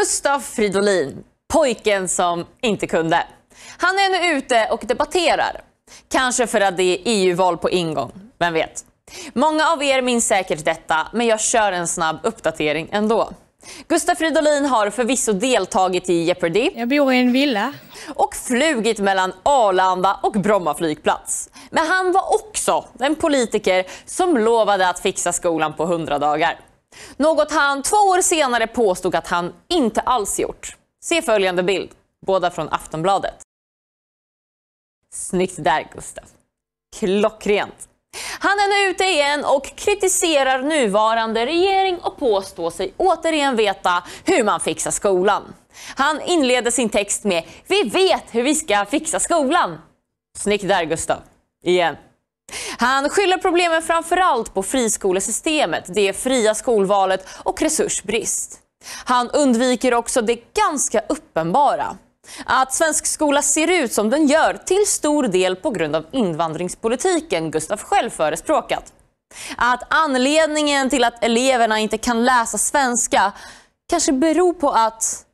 Gustav Fridolin, pojken som inte kunde. Han är nu ute och debatterar. Kanske för att det är EU-val på ingång, vem vet? Många av er minns säkert detta, men jag kör en snabb uppdatering ändå. Gustav Fridolin har förvisso deltagit i Jeopardy. Jag bor i en villa. Och flugit mellan Arlanda och Bromma flygplats. Men han var också en politiker som lovade att fixa skolan på 100 dagar. Något han två år senare påstod att han inte alls gjort. Se följande bild, båda från Aftonbladet. Snyggt där Gustav. Klockrent. Han är nu ute igen och kritiserar nuvarande regering och påstår sig återigen veta hur man fixar skolan. Han inleder sin text med “Vi vet hur vi ska fixa skolan”. Snyggt där Gustav. Igen. Han skyller problemen framförallt på friskolesystemet, det fria skolvalet och resursbrist. Han undviker också det ganska uppenbara. Att svensk skola ser ut som den gör till stor del på grund av invandringspolitiken Gustav själv förespråkat. Att anledningen till att eleverna inte kan läsa svenska kanske beror på att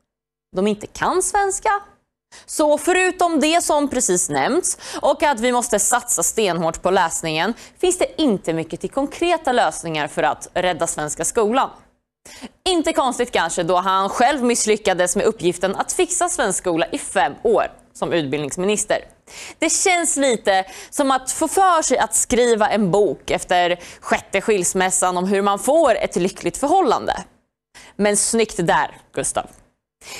de inte kan svenska så förutom det som precis nämnts och att vi måste satsa stenhårt på läsningen finns det inte mycket till konkreta lösningar för att rädda svenska skolan. Inte konstigt kanske då han själv misslyckades med uppgiften att fixa svensk skola i fem år som utbildningsminister. Det känns lite som att få för sig att skriva en bok efter sjätte skilsmässan om hur man får ett lyckligt förhållande. Men snyggt där, Gustav.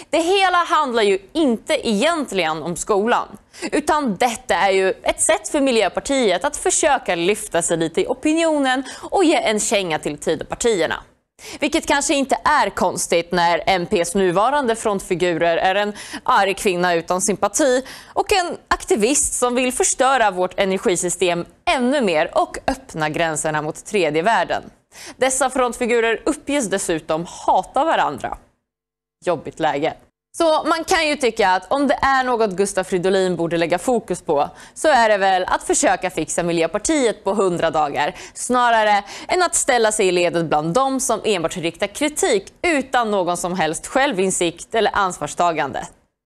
Det hela handlar ju inte egentligen om skolan. Utan detta är ju ett sätt för Miljöpartiet att försöka lyfta sig lite i opinionen och ge en känga till Tidöpartierna. Vilket kanske inte är konstigt när MPs nuvarande frontfigurer är en arg kvinna utan sympati och en aktivist som vill förstöra vårt energisystem ännu mer och öppna gränserna mot tredje världen. Dessa frontfigurer uppges dessutom hata varandra jobbigt läge. Så man kan ju tycka att om det är något Gustaf Fridolin borde lägga fokus på så är det väl att försöka fixa Miljöpartiet på 100 dagar snarare än att ställa sig i ledet bland de som enbart riktar kritik utan någon som helst självinsikt eller ansvarstagande.